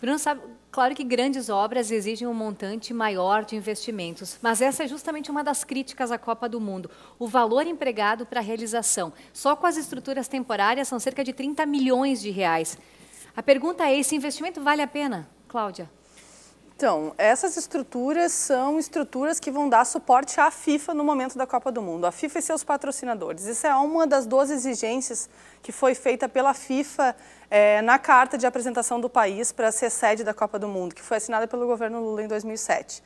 Bruno sabe, claro que grandes obras exigem um montante maior de investimentos, mas essa é justamente uma das críticas à Copa do Mundo, o valor empregado para a realização. Só com as estruturas temporárias são cerca de 30 milhões de reais. A pergunta é: esse investimento vale a pena, Cláudia? Então, essas estruturas são estruturas que vão dar suporte à FIFA no momento da Copa do Mundo, a FIFA e seus patrocinadores. Isso é uma das 12 exigências que foi feita pela FIFA é, na carta de apresentação do país para ser sede da Copa do Mundo, que foi assinada pelo governo Lula em 2007.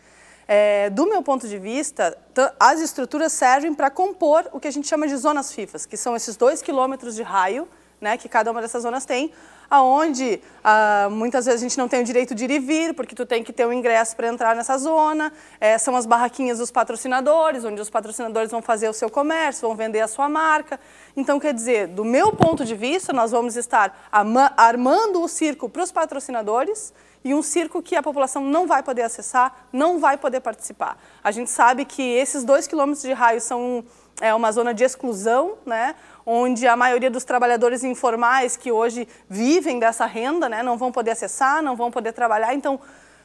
É, eh, do meu ponto de vista, as estruturas servem para compor o que a gente chama de zonas FIFAs, que são esses dois quilômetros de raio né, que cada uma dessas zonas tem, aonde ah, muitas vezes a gente não tem o direito de ir e vir, porque tu tem que ter um ingresso para entrar nessa zona. É, são as barraquinhas dos patrocinadores, onde os patrocinadores vão fazer o seu comércio, vão vender a sua marca. Então, quer dizer, do meu ponto de vista, nós vamos estar armando o circo para os patrocinadores e um circo que a população não vai poder acessar, não vai poder participar. A gente sabe que esses dois quilômetros de raio são é, uma zona de exclusão, né? onde a maioria dos trabalhadores informais que hoje vivem dessa renda né, não vão poder acessar, não vão poder trabalhar. Então,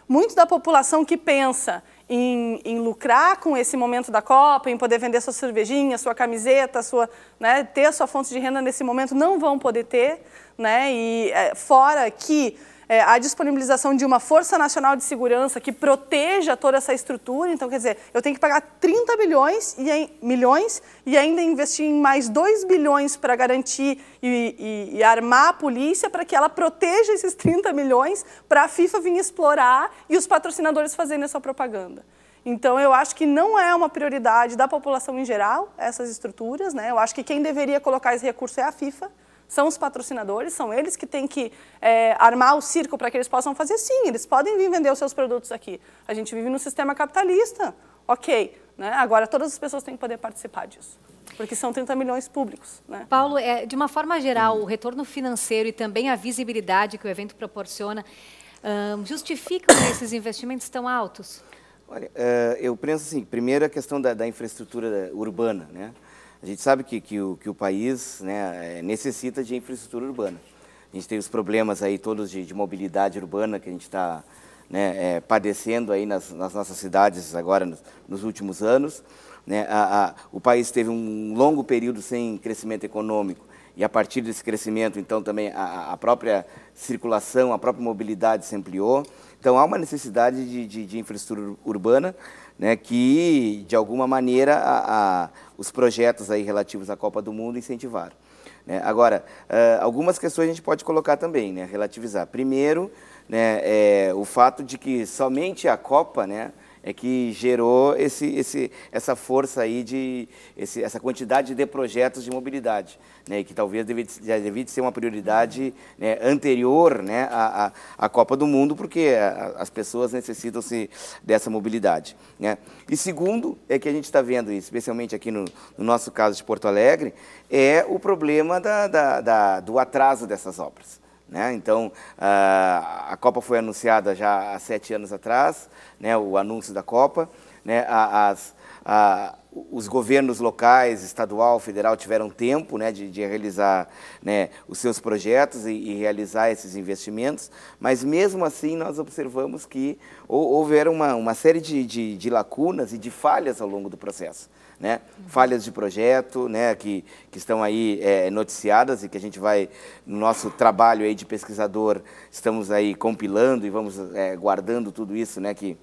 muito da população que pensa em, em, lucrar com esse momento da Copa, em poder vender sua cervejinha, sua camiseta, sua, né, ter sua fonte de renda nesse momento, não vão poder ter. Né, e é, fora que é, a disponibilização de uma Força Nacional de Segurança que proteja toda essa estrutura. Então, quer dizer, eu tenho que pagar 30 bilhões e, milhões e ainda investir em mais 2 bilhões para garantir e, e, e armar a polícia para que ela proteja esses 30 milhões para a FIFA vir explorar e os patrocinadores fazerem essa propaganda. Então, eu acho que não é uma prioridade da população em geral, essas estruturas. Né? Eu acho que quem deveria colocar esse recurso é a FIFA. São os patrocinadores, são eles que têm que é, armar o circo para que eles possam fazer. Sim, eles podem vir vender os seus produtos aqui. A gente vive num sistema capitalista, ok. Né? Agora, todas as pessoas têm que poder participar disso porque são 30 milhões públicos. Né? Paulo, é, de uma forma geral, o retorno financeiro e também a visibilidade que o evento proporciona um, justificam que esses investimentos tão altos? Olha, eh, eu penso assim, primeiro a questão da, da infraestrutura urbana, né? A gente sabe que, que, o, que o país né, é, necessita de infraestrutura urbana. A gente tem os problemas aí todos de, de mobilidade urbana que a gente está né, é, padecendo aí nas, nas, nossas cidades agora nos, nos últimos anos. Né, a, a, o país teve um longo período sem crescimento econômico e a partir desse crescimento, então, também a, a própria circulação, a própria mobilidade se ampliou. Então, há uma necessidade de, de, de infraestrutura urbana né, que, de alguma maneira, a, os projetos aí relativos à Copa do Mundo incentivaram. Né? Agora, uh, algumas questões a gente pode colocar também, né? relativizar. Primeiro, né, é, o fato de que somente a Copa, né, é que gerou esse, esse, essa força aí de esse, essa quantidade de projetos de mobilidade, né, que talvez devia, devia ser uma prioridade né, anterior né, à, à, Copa do Mundo, porque as pessoas necessitam se dessa mobilidade. Né. E segundo é que a gente está vendo, especialmente aqui no, no, nosso caso de Porto Alegre, é o problema da, da, da, do atraso dessas obras. Né? Então, ah, a Copa foi anunciada já há sete anos atrás, né? o anúncio da Copa. Né? As, a, os governos locais, estadual, federal, tiveram tempo né, de, de realizar né, os seus projetos e, e, realizar esses investimentos, mas mesmo assim nós observamos que houveram uma, uma série de, de, de lacunas e de falhas ao longo do processo. Né? falhas de projeto né? que, que estão aí é, noticiadas e que a gente vai, no nosso trabalho aí de pesquisador, estamos aí compilando e vamos é, guardando tudo isso né? que,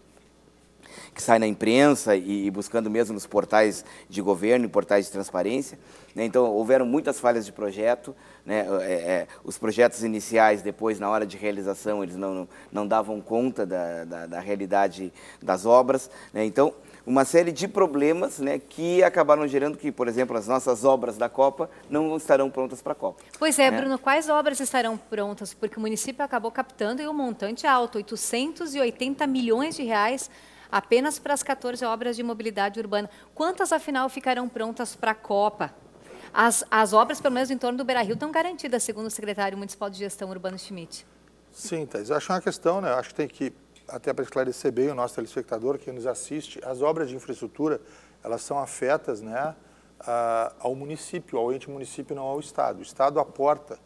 que sai na imprensa e buscando mesmo nos portais de governo e portais de transparência. Né? Então, houveram muitas falhas de projeto. Né? É, é, os projetos iniciais, depois, na hora de realização, eles não, não davam conta da, da, da realidade das obras. Né? Então, uma série de problemas né, que acabaram gerando que, por exemplo, as nossas obras da Copa não estarão prontas para a Copa. Pois é, né? Bruno, quais obras estarão prontas? Porque o município acabou captando e um montante alto, 880 milhões de reais apenas para as 14 obras de mobilidade urbana. Quantas, afinal, ficarão prontas para a Copa? As, as obras, pelo menos em torno do Beira-Rio, estão garantidas, segundo o secretário municipal de gestão, Urbano Schmidt. Sim, Thais. Acho uma questão, né? Acho que tem que, até para esclarecer bem o nosso telespectador que nos assiste, as obras de infraestrutura, elas são afetas né, ao município, ao ente município, não ao Estado. O Estado aporta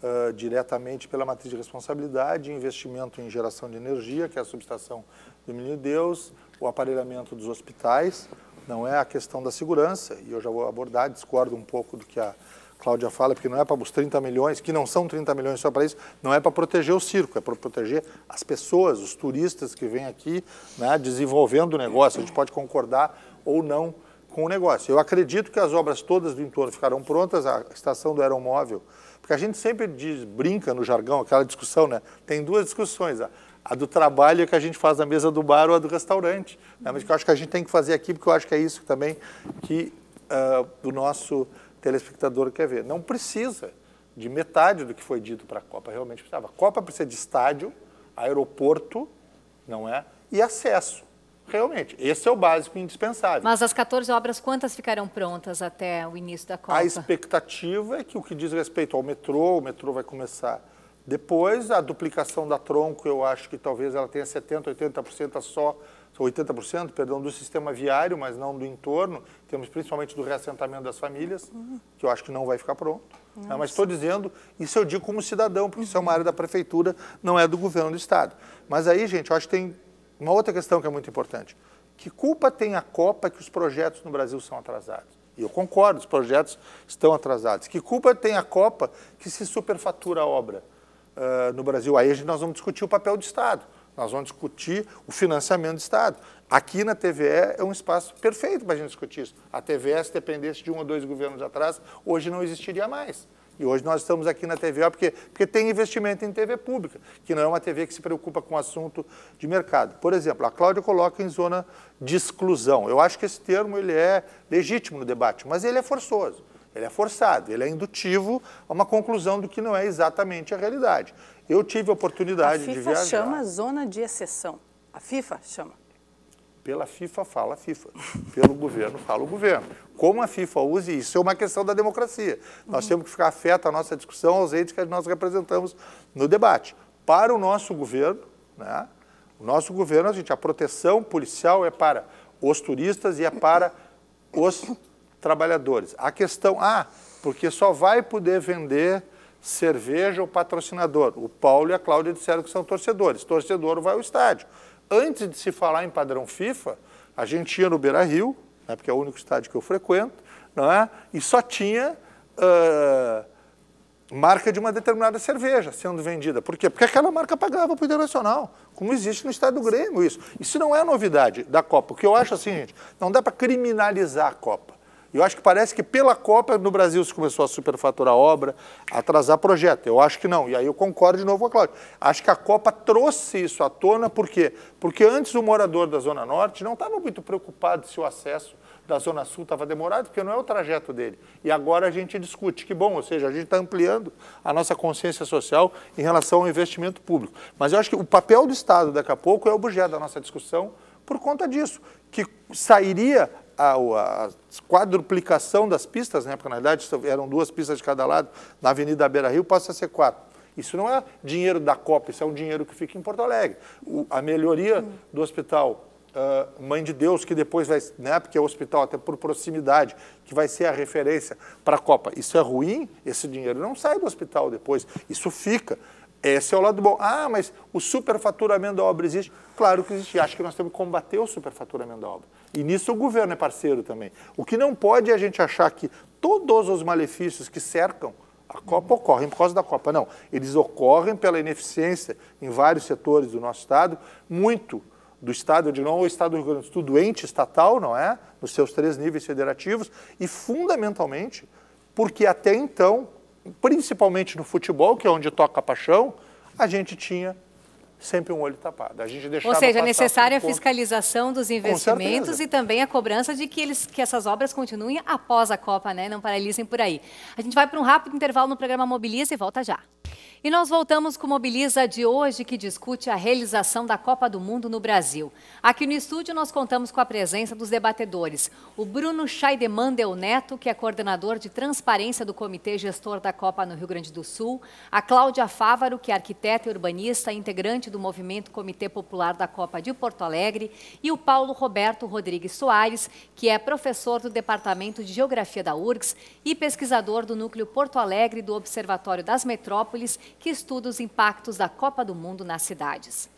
Uh, diretamente pela matriz de responsabilidade, investimento em geração de energia, que é a subestação do Menino Deus, o aparelhamento dos hospitais, não é a questão da segurança, e eu já vou abordar, discordo um pouco do que a Cláudia fala, porque não é para os 30 milhões, que não são 30 milhões só para isso, não é para proteger o circo, é para proteger as pessoas, os turistas que vêm aqui né, desenvolvendo o negócio. A gente pode concordar ou não com o negócio. Eu acredito que as obras todas do entorno ficarão prontas, a estação do aeromóvel, porque a gente sempre diz, brinca no jargão, aquela discussão, né? Tem duas discussões, a a do trabalho que a gente faz na mesa do bar ou a do restaurante. Né? Mas que eu acho que a gente tem que fazer aqui, porque eu acho que é isso também que uh, o nosso telespectador quer ver. Não precisa de metade do que foi dito para a Copa, realmente precisava. A Copa precisa de estádio, aeroporto, não é? E acesso. Realmente, esse é o básico indispensável. Mas as 14 obras, quantas ficarão prontas até o início da Copa? A expectativa é que o que diz respeito ao metrô, o metrô vai começar depois, a duplicação da tronco, eu acho que talvez ela tenha 70%, 80% só, 80%, perdão, do sistema viário, mas não do entorno. Temos principalmente do reassentamento das famílias, que eu acho que não vai ficar pronto. Né? Mas estou dizendo, isso eu digo como cidadão, porque uhum. isso é uma uhum. área da prefeitura, não é do governo do Estado. Mas aí, gente, eu acho que tem uma outra questão que é muito importante. Que culpa tem a Copa que os projetos no Brasil são atrasados? E eu concordo, os projetos estão atrasados. Que culpa tem a Copa que se superfatura a obra? uh, no Brasil. Aí a gente, nós vamos discutir o papel do Estado, nós vamos discutir o financiamento do Estado. Aqui na TVE é um espaço perfeito para a gente discutir isso. A TVE, se dependesse de um ou dois governos atrás, hoje não existiria mais. E hoje nós estamos aqui na TVE porque, porque tem investimento em TV pública, que não é uma TV que se preocupa com assunto de mercado. Por exemplo, a Cláudia coloca em zona de exclusão. Eu acho que esse termo ele é legítimo no debate, mas ele é forçoso. Ele é forçado, ele é indutivo a uma conclusão do que não é exatamente a realidade. Eu tive a oportunidade de viajar. A FIFA chama zona de exceção. A FIFA chama. Pela FIFA fala a FIFA, pelo governo fala o governo. Como a FIFA use isso é uma questão da democracia. Nós uhum. temos que ficar afeto à nossa discussão, aos entes que nós representamos no debate. Para o nosso governo, né, o nosso governo, a gente, a proteção policial é para os turistas e é para os trabalhadores. A questão, ah, porque só vai poder vender cerveja o patrocinador. O Paulo e a Cláudia disseram que são torcedores. Torcedor vai ao estádio. Antes de se falar em padrão FIFA, a gente ia no Beira Rio, né, porque é o único estádio que eu frequento, não é? e só tinha uh, marca de uma determinada cerveja sendo vendida. Por quê? Porque aquela marca pagava para o Internacional, como existe no estádio do Grêmio isso. Isso não é novidade da Copa. O que eu acho assim, é gente, não dá para criminalizar a Copa. Eu acho que parece que pela Copa no Brasil se começou a superfaturar obra, a atrasar projeto. Eu acho que não. E aí eu concordo de novo com a Cláudia. Acho que a Copa trouxe isso à tona, por quê? Porque antes o morador da Zona Norte não estava muito preocupado se o acesso da Zona Sul estava demorado, porque não é o trajeto dele. E agora a gente discute, que bom, ou seja, a gente está ampliando a nossa consciência social em relação ao investimento público. Mas eu acho que o papel do Estado, daqui a pouco, é o objeto da nossa discussão por conta disso, que sairia a, a, quadruplicação das pistas, né? porque na verdade eram duas pistas de cada lado, na Avenida Beira Rio passa a ser quatro. Isso não é dinheiro da Copa, isso é um dinheiro que fica em Porto Alegre. O, a melhoria do hospital Uh, Mãe de Deus, que depois vai, né, porque é o hospital até por proximidade, que vai ser a referência para a Copa. Isso é ruim, esse dinheiro não sai do hospital depois, isso fica. Esse é o lado bom. Ah, mas o superfaturamento da obra existe? Claro que existe. Acho que nós temos que combater o superfaturamento da obra. E nisso o governo é parceiro também. O que não pode é a gente achar que todos os malefícios que cercam a Copa ocorrem por causa da Copa. Não, eles ocorrem pela ineficiência em vários setores do nosso Estado, muito do Estado, de não, o Estado do Rio Grande do Sul, estatal, não é? Nos seus três níveis federativos, e fundamentalmente porque até então principalmente no futebol, que é onde toca a paixão, a gente tinha sempre um olho tapado. A gente deixava Ou seja, é necessária a fiscalização dos investimentos e também a cobrança de que, eles, que essas obras continuem após a Copa, né? não paralisem por aí. A gente vai para um rápido intervalo no programa Mobiliza e volta já. E nós voltamos com o Mobiliza de hoje, que discute a realização da Copa do Mundo no Brasil. Aqui no estúdio, nós contamos com a presença dos debatedores. O Bruno Scheidemann Neto, que é coordenador de transparência do Comitê Gestor da Copa no Rio Grande do Sul. A Cláudia Fávaro, que é arquiteta e urbanista, integrante do movimento Comitê Popular da Copa de Porto Alegre. E o Paulo Roberto Rodrigues Soares, que é professor do Departamento de Geografia da URGS e pesquisador do Núcleo Porto Alegre do Observatório das Metrópoles que estuda os impactos da Copa do Mundo nas cidades.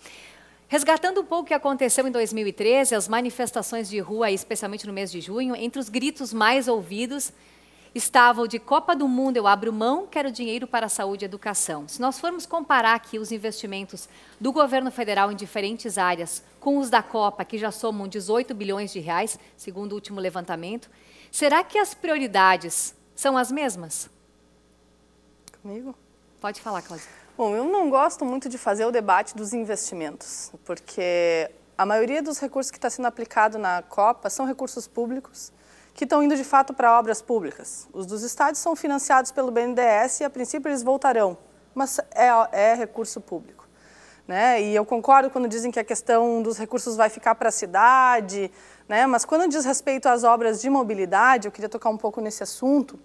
Resgatando um pouco o que aconteceu em 2013, as manifestações de rua, especialmente no mês de junho, entre os gritos mais ouvidos estavam de Copa do Mundo, eu abro mão, quero dinheiro para a saúde e educação. Se nós formos comparar aqui os investimentos do governo federal em diferentes áreas com os da Copa, que já somam 18 bilhões de reais, segundo o último levantamento, será que as prioridades são as mesmas? Comigo? Pode falar, Cláudia. Bom, eu não gosto muito de fazer o debate dos investimentos, porque a maioria dos recursos que está sendo aplicado na Copa são recursos públicos que estão indo de fato para obras públicas. Os dos estádios são financiados pelo BNDES e a princípio eles voltarão, mas é, é recurso público. Né? E eu concordo quando dizem que a questão dos recursos vai ficar para a cidade, né? mas quando diz respeito às obras de mobilidade, eu queria tocar um pouco nesse assunto,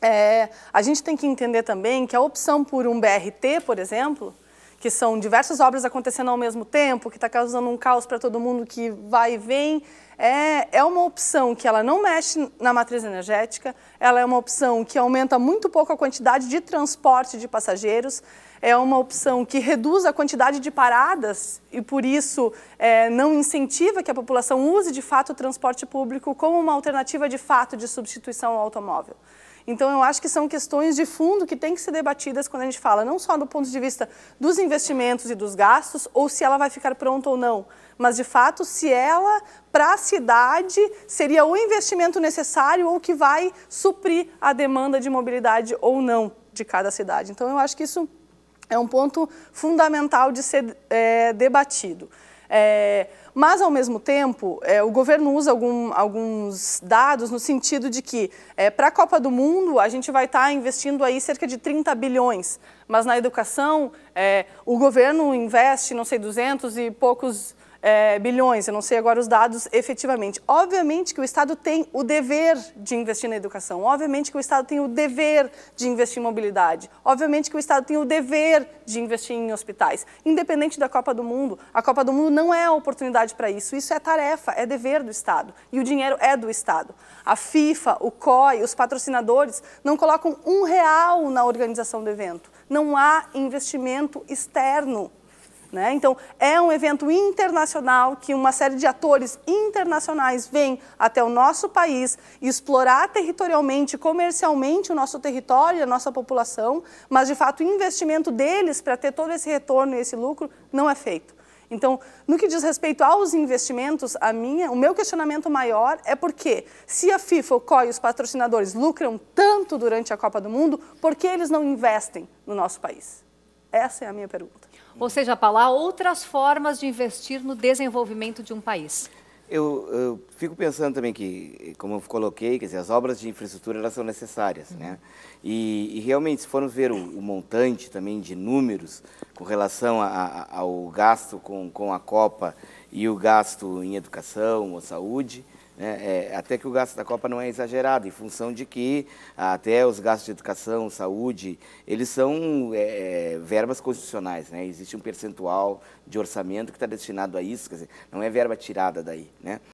é, a gente tem que entender também que a opção por um BRT, por exemplo, que são diversas obras acontecendo ao mesmo tempo, que está causando um caos para todo mundo que vai e vem, é, é uma opção que ela não mexe na matriz energética, ela é uma opção que aumenta muito pouco a quantidade de transporte de passageiros, é uma opção que reduz a quantidade de paradas e, por isso, é, não incentiva que a população use de fato o transporte público como uma alternativa de fato de substituição ao automóvel. Então, eu acho que são questões de fundo que têm que ser debatidas quando a gente fala, não só do ponto de vista dos investimentos e dos gastos, ou se ela vai ficar pronta ou não, mas, de fato, se ela, para a cidade, seria o investimento necessário ou que vai suprir a demanda de mobilidade ou não de cada cidade. Então, eu acho que isso é um ponto fundamental de ser é, debatido. É, mas, ao mesmo tempo, é, o governo usa algum, alguns dados no sentido de que, é, para a Copa do Mundo, a gente vai estar tá investindo aí cerca de 30 bilhões, mas na educação, é, o governo investe, não sei, 200 e poucos é, bilhões, eu não sei agora os dados efetivamente. Obviamente que o Estado tem o dever de investir na educação, obviamente que o Estado tem o dever de investir em mobilidade, obviamente que o Estado tem o dever de investir em hospitais. Independente da Copa do Mundo, a Copa do Mundo não é a oportunidade para isso, isso é tarefa, é dever do Estado e o dinheiro é do Estado. A FIFA, o COI, os patrocinadores não colocam um real na organização do evento. Não há investimento externo né? Então, é um evento internacional que uma série de atores internacionais vêm até o nosso país explorar territorialmente, comercialmente o nosso território, e a nossa população, mas de fato o investimento deles para ter todo esse retorno e esse lucro não é feito. Então, no que diz respeito aos investimentos, a minha, o meu questionamento maior é porque se a FIFA, o COI e os patrocinadores lucram tanto durante a Copa do Mundo, por que eles não investem no nosso país? Essa é a minha pergunta. Ou seja, para lá, outras formas de investir no desenvolvimento de um país. Eu, eu, fico pensando também que, como eu coloquei, quer dizer, as obras de infraestrutura elas são necessárias, uhum. né? E, e, realmente, se formos ver o, o, montante também de números com relação a, a, ao gasto com, com a Copa e o gasto em educação ou saúde, é, é, até que o gasto da Copa não é exagerado, em função de que até os gastos de educação, saúde, eles são é, é verbas constitucionais, né? Existe um percentual de orçamento que está destinado a isso, quer dizer, não é verba tirada daí, né?